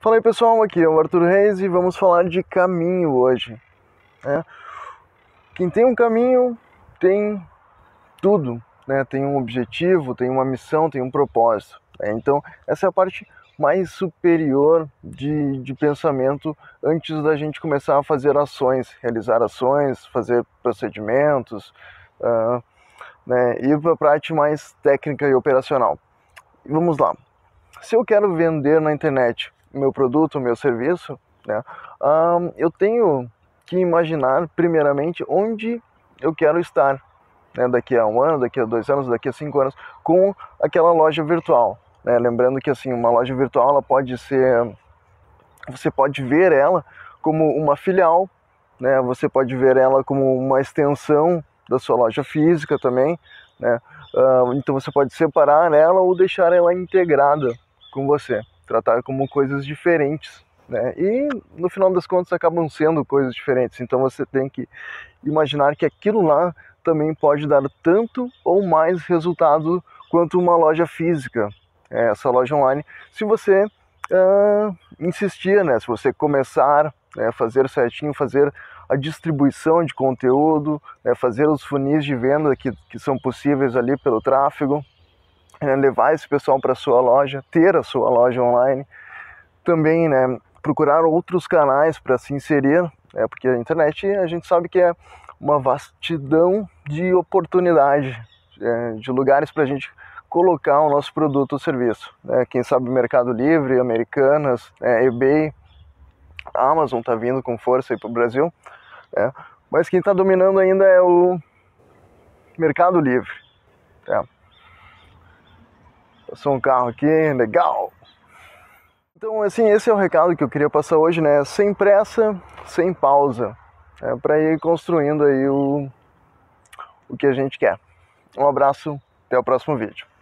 Fala aí pessoal, aqui é o Arthur Reis e vamos falar de caminho hoje. Né? Quem tem um caminho tem tudo, né? tem um objetivo, tem uma missão, tem um propósito. Né? Então, essa é a parte mais superior de, de pensamento antes da gente começar a fazer ações, realizar ações, fazer procedimentos uh, né? e para a parte mais técnica e operacional. Vamos lá. Se eu quero vender na internet, meu produto, meu serviço, né, um, eu tenho que imaginar primeiramente onde eu quero estar né, daqui a um ano, daqui a dois anos, daqui a cinco anos com aquela loja virtual. Né? Lembrando que assim uma loja virtual ela pode ser, você pode ver ela como uma filial, né? Você pode ver ela como uma extensão da sua loja física também, né? Uh, então você pode separar ela ou deixar ela integrada com você tratar como coisas diferentes. Né? E no final das contas acabam sendo coisas diferentes, então você tem que imaginar que aquilo lá também pode dar tanto ou mais resultado quanto uma loja física, é, essa loja online, se você uh, insistir, né? se você começar a né, fazer certinho, fazer a distribuição de conteúdo, né? fazer os funis de venda que, que são possíveis ali pelo tráfego né, levar esse pessoal para sua loja, ter a sua loja online, também né, procurar outros canais para se inserir, né, porque a internet a gente sabe que é uma vastidão de oportunidade, é, de lugares para a gente colocar o nosso produto ou serviço. Né? Quem sabe Mercado Livre, Americanas, é, eBay, Amazon está vindo com força para o Brasil, né? mas quem está dominando ainda é o Mercado Livre. Né. Passou um carro aqui, legal. Então, assim, esse é o recado que eu queria passar hoje, né? Sem pressa, sem pausa, né? para ir construindo aí o, o que a gente quer. Um abraço, até o próximo vídeo.